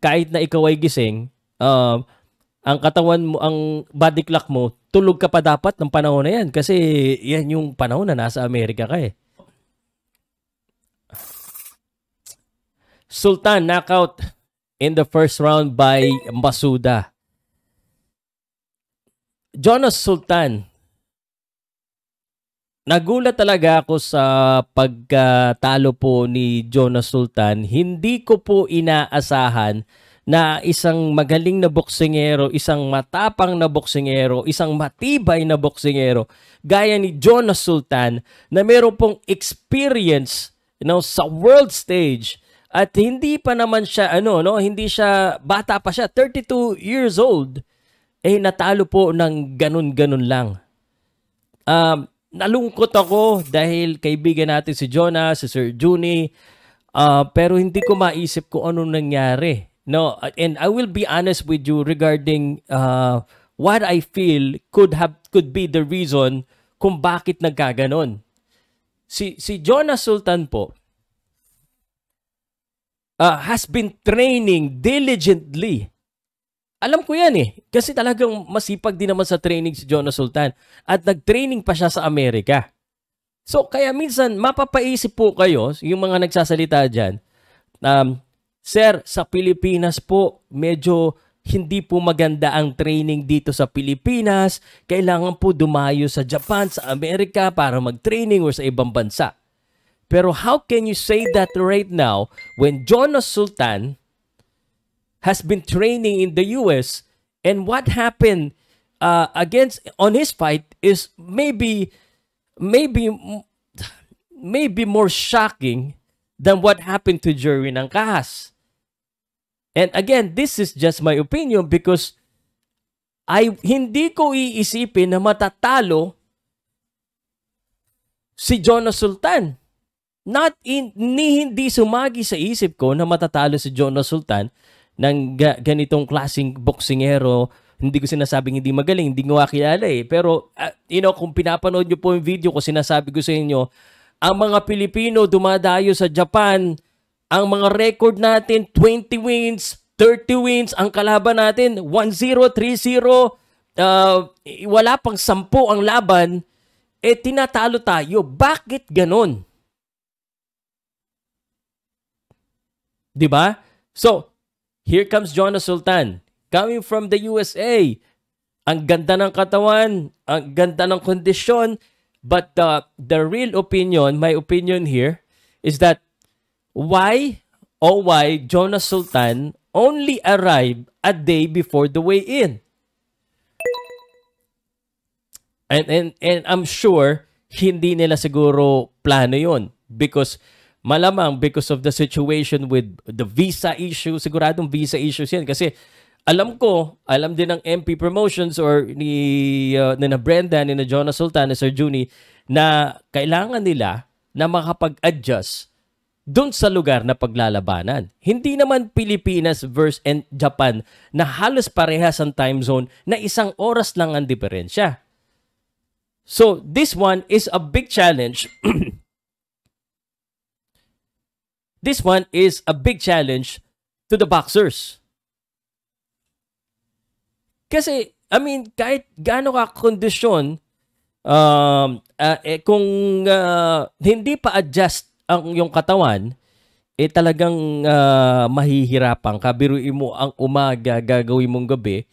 kahit na ikaw ay gising, um, ang katawan mo, ang body clock mo, tulog ka pa dapat ng panahon na yan. Kasi yan yung panahon na nasa Amerika ka eh. Sultan knockout in the first round by Masuda. Jonas Sultan Nagulat talaga ako sa pagkatalo po ni Jonas Sultan. Hindi ko po inaasahan na isang magaling na boksingero, isang matapang na boksingero, isang matibay na boksingero gaya ni Jonas Sultan na meron pong experience you know, sa world stage at hindi pa naman siya ano no, hindi siya bata pa siya, 32 years old. Eh natalo po ng ganun-ganun lang. Um, nalungkot ako dahil kaibigan natin si Jonas, si Sir Juni, uh, pero hindi ko maisip kung ano nangyari. No, and I will be honest with you regarding uh, what I feel could have could be the reason kung bakit nagkaganon. Si si Jonas Sultan po uh, has been training diligently alam ko yan eh. Kasi talagang masipag din naman sa training si Jonas Sultan. At nag-training pa siya sa Amerika. So, kaya minsan, mapapaisip po kayo, yung mga nagsasalita dyan, um, Sir, sa Pilipinas po, medyo hindi po maganda ang training dito sa Pilipinas. Kailangan po dumayo sa Japan, sa Amerika para mag-training or sa ibang bansa. Pero how can you say that right now when Jonas Sultan has been training in the US and what happened uh, against on his fight is maybe maybe maybe more shocking than what happened to Jerry Nangkas. And again, this is just my opinion because I hindi ko iisipin na matatalo si Jonas Sultan. Not in, ni hindi sumagi sa isip ko na matatalo si Jonas Sultan ng ganitong klasing boksingero. Hindi ko sinasabing hindi magaling, hindi ko kilala eh. Pero, uh, you know, kung pinapanood nyo po yung video ko, sinasabi ko sa inyo, ang mga Pilipino dumadayo sa Japan, ang mga record natin, 20 wins, 30 wins, ang kalaban natin, 1-0, 3-0, uh, wala pang 10 ang laban, eh tinatalo tayo. Bakit ganon? 'Di ba? So, Here comes Jonas Sultan, coming from the USA. Ang ganda ng katawan, ang ganda ng kondisyon, but the, uh, the real opinion, my opinion here, is that why, oh why, Jonas Sultan only arrived a day before the weigh-in? And, and, and I'm sure, hindi nila siguro plano yon because malamang because of the situation with the visa issue, siguradong visa issues yan. Kasi alam ko, alam din ng MP Promotions or ni, uh, ni na Brenda, ni na Jonah Sultan, ni Sir Juni, na kailangan nila na makapag-adjust doon sa lugar na paglalabanan. Hindi naman Pilipinas versus and Japan na halos parehas ang time zone na isang oras lang ang diferensya. So this one is a big challenge this one is a big challenge to the boxers. Kasi, I mean, kahit gaano ka kondisyon, um, uh, eh, kung uh, hindi pa adjust ang yung katawan, eh talagang uh, mahihirapan ka. Biruin mo ang umaga, gagawin mong gabi.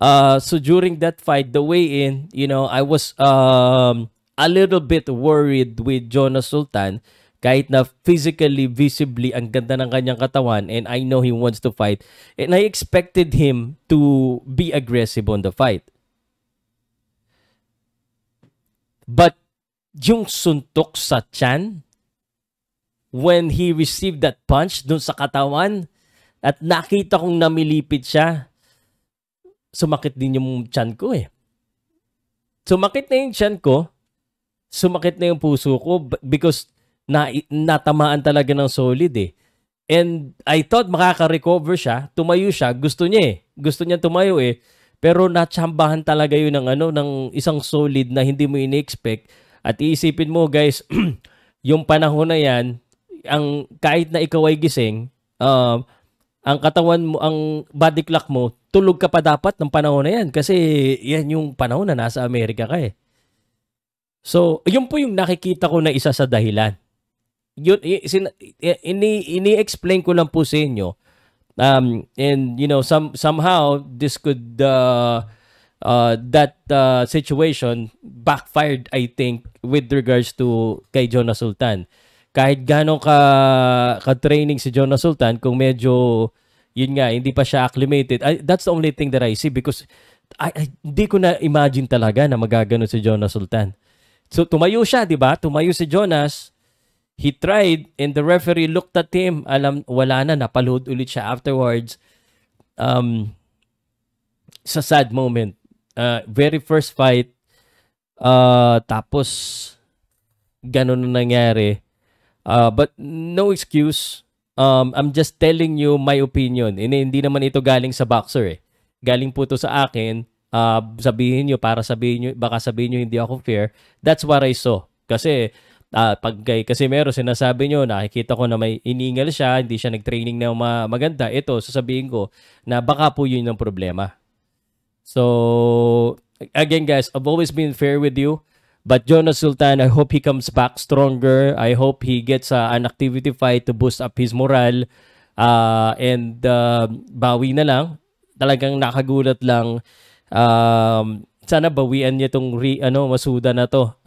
Uh, so during that fight, the way in, you know, I was um, a little bit worried with Jonas Sultan kahit na physically, visibly, ang ganda ng kanyang katawan and I know he wants to fight. And I expected him to be aggressive on the fight. But yung suntok sa chan, when he received that punch dun sa katawan, at nakita kong namilipit siya, sumakit din yung chan ko eh. Sumakit na yung chan ko, sumakit na yung puso ko because na natamaan talaga ng solid eh. And I thought makaka-recover siya, tumayo siya, gusto niya eh. Gusto niya tumayo eh. Pero natsambahan talaga 'yun ng ano ng isang solid na hindi mo in-expect. at iisipin mo guys, yung panahon na 'yan, ang kahit na ikaw ay gising, uh, ang katawan mo, ang body clock mo, tulog ka pa dapat ng panahon na 'yan kasi 'yan yung panahon na nasa Amerika ka eh. So, yun po yung nakikita ko na isa sa dahilan yun, sin, ini, ini-explain ko lang po sa inyo. Um, and, you know, some, somehow, this could, uh, uh, that uh, situation backfired, I think, with regards to kay Jonas Sultan. Kahit gano'ng ka, ka-training si Jonas Sultan, kung medyo, yun nga, hindi pa siya acclimated, I, that's the only thing that I see because I, I, hindi ko na-imagine talaga na magagano si Jonas Sultan. So, tumayo siya, di ba? Tumayo si Jonas He tried and the referee looked at him. Alam, wala na, napalood ulit siya afterwards. Um, sa sad moment. Uh, very first fight. Uh, tapos, ganun na nangyari. Uh, but no excuse. Um, I'm just telling you my opinion. And, hindi naman ito galing sa boxer eh. Galing po ito sa akin uh, sabihin nyo, para sabihin nyo, baka sabihin nyo hindi ako fair, that's what I saw. Kasi Ah, pag kay Casimero, sinasabi niyo nakikita ko na may iningal siya, hindi siya nag-training na ma- maganda. Ito, sasabihin ko na baka po yun ang problema. So, again guys, I've always been fair with you. But Jonas Sultan, I hope he comes back stronger. I hope he gets uh, an activity fight to boost up his morale. Uh, and uh, bawi na lang. Talagang nakagulat lang. Um, sana bawian niya itong ano, masuda na to.